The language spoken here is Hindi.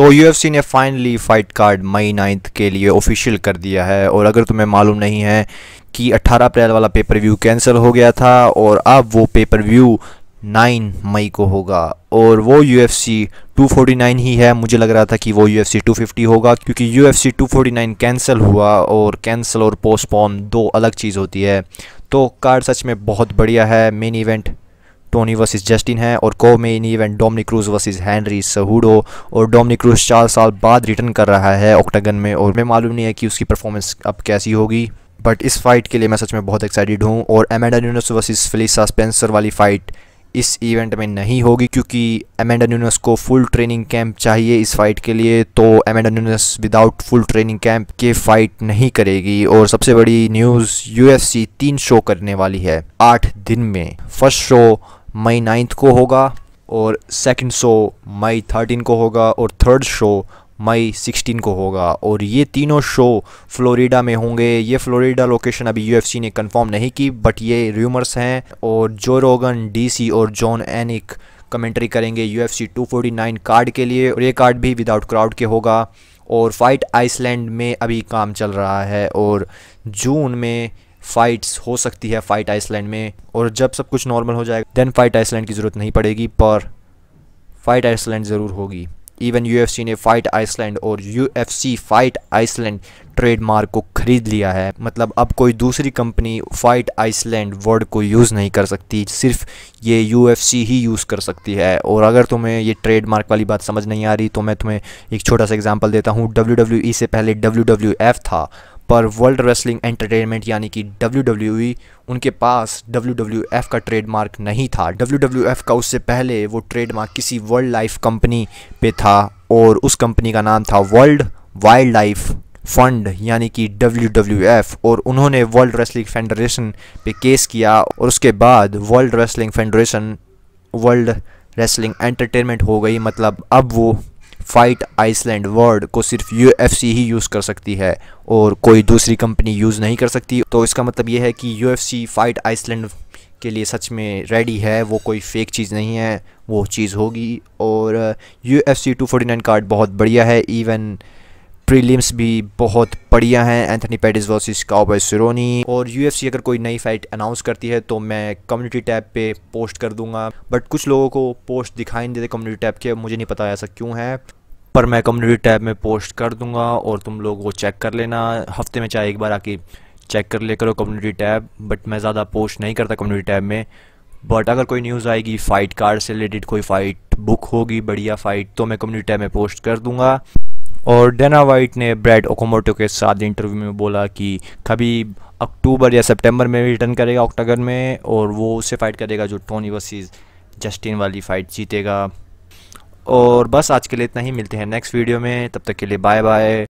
तो सी ने finally fight card May ninth के लिए ऑफिशियल कर दिया है और अगर तुम्हें मालूम नहीं है कि 18 अप्रैल वाला पेपर व्यू कैंसिल हो गया था और अब वो पेपर व्यू 9 मई को होगा और वो U F C two forty nine ही है मुझे लग रहा था कि वो U F C two fifty होगा क्योंकि U F C two forty nine cancel हुआ और कैंसिल और पोस्टपोन दो अलग चीज़ होती है तो कार्ड सच में बहुत बढ़िया है main event Tony versus Justin है और co main event Dominick Cruz versus Henry Cejudo और डोमनी क्रूज चार साल बाद रिटर्न कर रहा है ऑक्टागन में और मैं मालूम नहीं है कि उसकी परफॉर्मेंस अब कैसी होगी बट इस फाइट के लिए मैं सच में बहुत एक्साइटेड हूँ और Amanda Nunes versus Felicia Spencer वाली फ़ाइट इस इवेंट में नहीं होगी क्योंकि एमेंडा न्यूनस को फुल ट्रेनिंग कैंप चाहिए इस फाइट के लिए तो Amanda Nunes without full training camp के फाइट नहीं करेगी और सबसे बड़ी न्यूज़ यूएफसी एफ तीन शो करने वाली है आठ दिन में फर्स्ट शो मई नाइन्थ को होगा और सेकंड शो मई थर्टीन को होगा और थर्ड शो मई सिक्सटीन को होगा और ये तीनों शो फ्लोरिडा में होंगे ये फ्लोरिडा लोकेशन अभी यूएफसी ने कंफर्म नहीं की बट ये र्यूमर्स हैं और जो रोगन डीसी और जॉन एनिक कमेंट्री करेंगे यूएफसी 249 कार्ड के लिए और ये कार्ड भी विदाउट क्राउड के होगा और फाइट आइसलैंड में अभी काम चल रहा है और जून में फाइट्स हो सकती है फाइट आइसलैंड में और जब सब कुछ नॉर्मल हो जाएगा देन फाइट आइसलैंड की ज़रूरत नहीं पड़ेगी पर फाइट आइसलैंड ज़रूर होगी इवन यू ने फाइट आइसलैंड और यू फाइट आइसलैंड ट्रेडमार्क को खरीद लिया है मतलब अब कोई दूसरी कंपनी फाइट आइसलैंड वर्ड को यूज़ नहीं कर सकती सिर्फ ये यू ही यूज़ कर सकती है और अगर तुम्हें ये ट्रेडमार्क वाली बात समझ नहीं आ रही तो मैं तुम्हें एक छोटा सा एग्जांपल देता हूँ डब्ल्यू e से पहले डब्ल्यू था पर वर्ल्ड रेसलिंग एंटरटेनमेंट यानी कि डब्ल्यू उनके पास डब्ल्यू का ट्रेडमार्क नहीं था डब्ल्यू का उससे पहले वो ट्रेडमार्क किसी वर्ल्ड लाइफ कंपनी पे था और उस कंपनी का नाम था वर्ल्ड वाइल्ड लाइफ फंड यानी कि डब्ल्यू और उन्होंने वर्ल्ड रेसलिंग फेडरेशन पे केस किया और उसके बाद world wrestling federation world wrestling entertainment हो गई मतलब अब वो फाइट आइसलैंड वर्ड को सिर्फ यू ही यूज़ कर सकती है और कोई दूसरी कंपनी यूज़ नहीं कर सकती तो इसका मतलब ये है कि यू फाइट आइसलैंड के लिए सच में रेडी है वो कोई फेक चीज़ नहीं है वो चीज़ होगी और U F C two forty nine card बहुत बढ़िया है इवन प्रीलिम्स भी बहुत बढ़िया हैं Anthony Pettis versus Cowboy Cerrone और सी अगर कोई नई फाइट अनाउंस करती है तो मैं कम्युनिटी टैब पे पोस्ट कर दूंगा बट कुछ लोगों को पोस्ट दिखाई नहीं देते कम्युनिटी टैब के मुझे नहीं पता ऐसा क्यों है पर मैं कम्युनिटी टैब में पोस्ट कर दूंगा और तुम लोग वो चेक कर लेना हफ्ते में चाहे एक बार आके चेक कर ले करो कम्युनिटी टैब बट मैं ज़्यादा पोस्ट नहीं करता कम्युनिटी टैब में बट अगर कोई न्यूज़ आएगी फ़ाइट कार्ड से रिलेटेड कोई फ़ाइट बुक होगी बढ़िया फ़ाइट तो मैं कम्युनिटी टैब में पोस्ट कर दूंगा और डेना वाइट ने ब्रैड ओकोमोटो के साथ इंटरव्यू में बोला कि कभी अक्टूबर या सितंबर में रिटर्न करेगा ऑक्टागन में और वो उससे फ़ाइट करेगा जो टोनी वर्सेस जस्टिन वाली फ़ाइट जीतेगा और बस आज के लिए इतना ही मिलते हैं नेक्स्ट वीडियो में तब तक के लिए बाय बाय